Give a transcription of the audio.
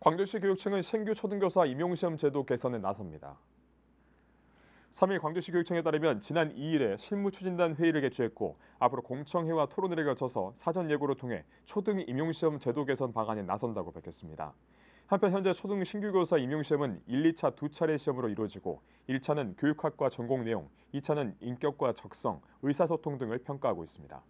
광주시 교육청은 신규 초등교사 임용시험 제도 개선에 나섭니다. 3일 광주시 교육청에 따르면 지난 2일에 실무추진단 회의를 개최했고 앞으로 공청회와 토론회를 거쳐서 사전 예고를 통해 초등 임용시험 제도 개선 방안에 나선다고 밝혔습니다. 한편 현재 초등 신규교사 임용시험은 1, 2차 두 차례 시험으로 이루어지고 1차는 교육학과 전공 내용, 2차는 인격과 적성, 의사소통 등을 평가하고 있습니다.